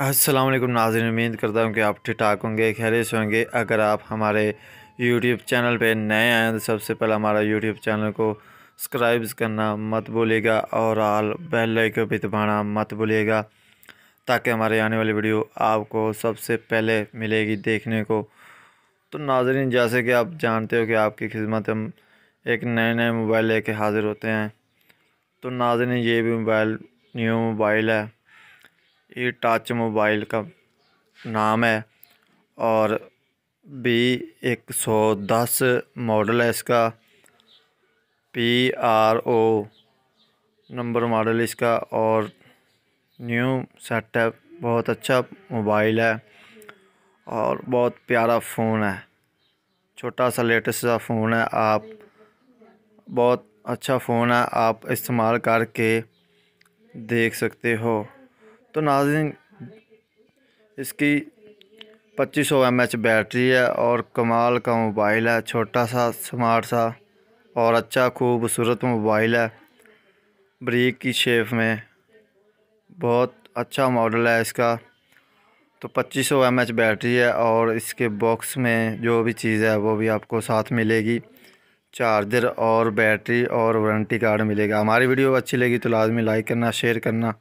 अस्सलाम वालेकुम नाजिन उम्मीद करता हूँ कि आप ठीक ठाक होंगे खैर से होंगे अगर आप हमारे यूट्यूब चैनल पे नए आए तो सबसे पहले हमारा यूट्यूब चैनल को सब्सक्राइब करना मत भूलिएगा और आल बेल आइकन भी दबाना मत भूलिएगा ताकि हमारे आने वाली वीडियो आपको सबसे पहले मिलेगी देखने को तो नाजरीन जैसे कि आप जानते हो कि आपकी खिदमत हम एक नए नए मोबाइल लेके हाज़िर होते हैं तो नाजरीन ये भी मोबाइल न्यू मोबाइल है ये टच मोबाइल का नाम है और बी एक सौ दस मॉडल है इसका P R O number model इसका और न्यू सेट है बहुत अच्छा मोबाइल है और बहुत प्यारा फ़ोन है छोटा सा लेटेस्ट सा फ़ोन है आप बहुत अच्छा फ़ोन है आप इस्तेमाल करके देख सकते हो तो नाजिन इसकी 2500 सौ बैटरी है और कमाल का मोबाइल है छोटा सा स्मार्ट सा और अच्छा खूबसूरत मोबाइल है ब्रीक की शेप में बहुत अच्छा मॉडल है इसका तो 2500 सौ बैटरी है और इसके बॉक्स में जो भी चीज़ है वो भी आपको साथ मिलेगी चार्जर और बैटरी और वारंटी कार्ड मिलेगा हमारी वीडियो अच्छी लगी तो लाजमी लाइक करना शेयर करना